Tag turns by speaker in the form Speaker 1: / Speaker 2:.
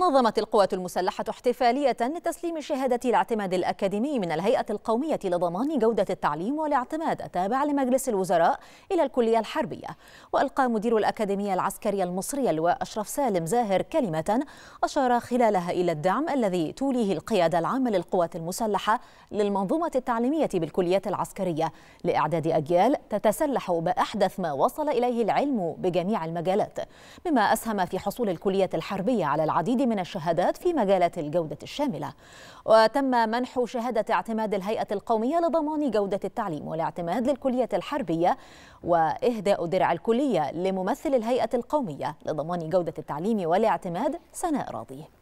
Speaker 1: نظمت القوات المسلحة احتفالية لتسليم شهادة الاعتماد الأكاديمي من الهيئة القومية لضمان جودة التعليم والاعتماد التابع لمجلس الوزراء إلى الكلية الحربية وألقى مدير الأكاديمية العسكرية المصرية اللواء أشرف سالم زاهر كلمة أشار خلالها إلى الدعم الذي توليه القيادة العامة للقوات المسلحة للمنظومة التعليمية بالكليات العسكرية لإعداد أجيال تتسلح بأحدث ما وصل إليه العلم بجميع المجالات مما أسهم في حصول الكلية الحربية على العديد من الشهادات في مجالات الجودة الشاملة وتم منح شهادة اعتماد الهيئة القومية لضمان جودة التعليم والاعتماد للكلية الحربية وإهداء درع الكلية لممثل الهيئة القومية لضمان جودة التعليم والاعتماد سناء راضيه